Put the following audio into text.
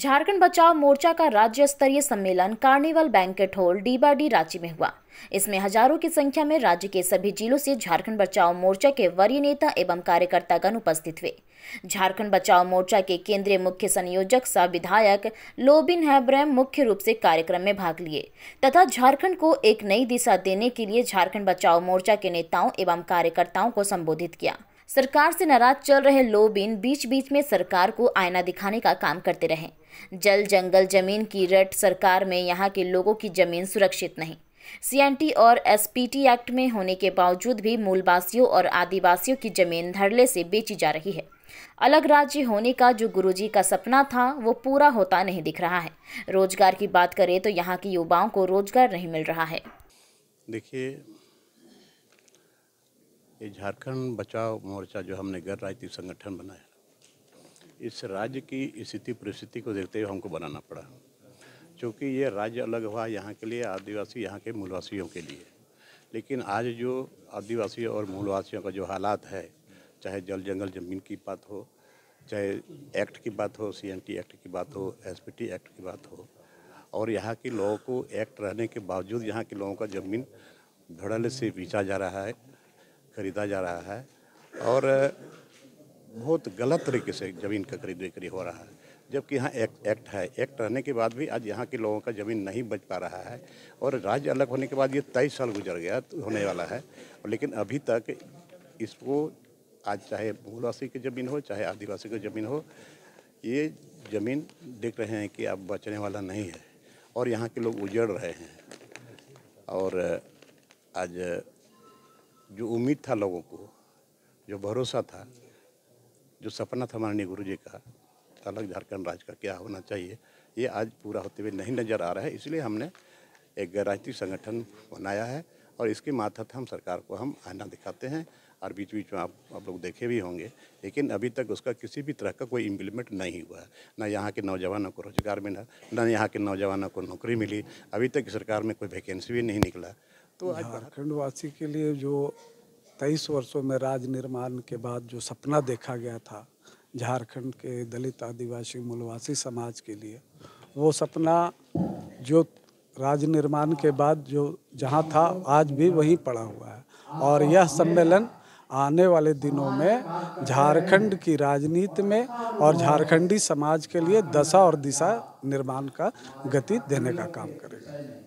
झारखंड बचाव मोर्चा का राज्य स्तरीय सम्मेलन कार्निवल बैंकेट हॉल डीबाडी रांची में हुआ इसमें हजारों की संख्या में राज्य के सभी जिलों से झारखंड बचाओ मोर्चा के वरीय नेता एवं कार्यकर्तागण उपस्थित हुए झारखंड बचाओ मोर्चा के केंद्रीय मुख्य संयोजक सह विधायक लोबिन हैब्रम मुख्य रूप से कार्यक्रम में भाग लिए तथा झारखंड को एक नई दिशा देने के लिए झारखंड बचाओ मोर्चा के नेताओं एवं कार्यकर्ताओं को संबोधित किया सरकार से नाराज चल रहे लोग बीच बीच में सरकार को आईना दिखाने का काम करते रहे जल जंगल जमीन की रट सरकार में यहाँ के लोगों की जमीन सुरक्षित नहीं सीएनटी और एसपीटी एक्ट में होने के बावजूद भी मूलवासियों और आदिवासियों की जमीन धरले से बेची जा रही है अलग राज्य होने का जो गुरुजी का सपना था वो पूरा होता नहीं दिख रहा है रोजगार की बात करें तो यहाँ के युवाओं को रोजगार नहीं मिल रहा है देखिए ये झारखंड बचाव मोर्चा जो हमने गैर राजनीतिक संगठन बनाया इस राज्य की स्थिति परिस्थिति को देखते हुए हमको बनाना पड़ा क्योंकि ये राज्य अलग हुआ यहाँ के लिए आदिवासी यहाँ के मूलवासियों के लिए लेकिन आज जो आदिवासी और मूलवासियों का जो हालात है चाहे जल जंगल जमीन की बात हो चाहे एक्ट की बात हो टी एक्ट की बात हो टी एक्ट की बात हो और यहाँ के लोगों को एक्ट रहने के बावजूद यहाँ के लोगों का जमीन धड़ल से बेचा जा रहा है खरीदा जा रहा है और बहुत गलत तरीके से ज़मीन का खरीद बिक्री हो रहा है जबकि यहाँ एक एक्ट है एक्ट रहने के बाद भी आज यहाँ के लोगों का ज़मीन नहीं बच पा रहा है और राज्य अलग होने के बाद ये तेईस साल गुजर गया तो होने वाला है लेकिन अभी तक इसको आज चाहे मूलवासी की ज़मीन हो चाहे आदिवासी की ज़मीन हो ये ज़मीन देख रहे हैं कि अब बचने वाला नहीं है और यहाँ के लोग उजड़ रहे हैं और आज जो उम्मीद था लोगों को जो भरोसा था जो सपना था माननीय गुरु जी का अलग झारखंड राज्य का क्या होना चाहिए ये आज पूरा होते हुए नहीं नज़र आ रहा है इसलिए हमने एक गैर राजनीतिक संगठन बनाया है और इसके मातहत हम सरकार को हम आना दिखाते हैं और बीच बीच में आप आप लोग देखे भी होंगे लेकिन अभी तक उसका किसी भी तरह का कोई इम्प्लीमेंट नहीं हुआ है ना यहाँ के नौजवानों को रोज़गार मिला ना यहाँ के नौजवानों को नौकरी मिली अभी तक सरकार में कोई वैकेंसी भी नहीं निकला तो झारखंड वासी के लिए जो तेईस वर्षों में राज निर्माण के बाद जो सपना देखा गया था झारखंड के दलित आदिवासी मूलवासी समाज के लिए वो सपना जो राज निर्माण के बाद जो जहाँ था आज भी वहीं पड़ा हुआ है और यह सम्मेलन आने वाले दिनों में झारखंड की राजनीति में और झारखंडी समाज के लिए दशा और दिशा निर्माण का गति देने का काम करेगा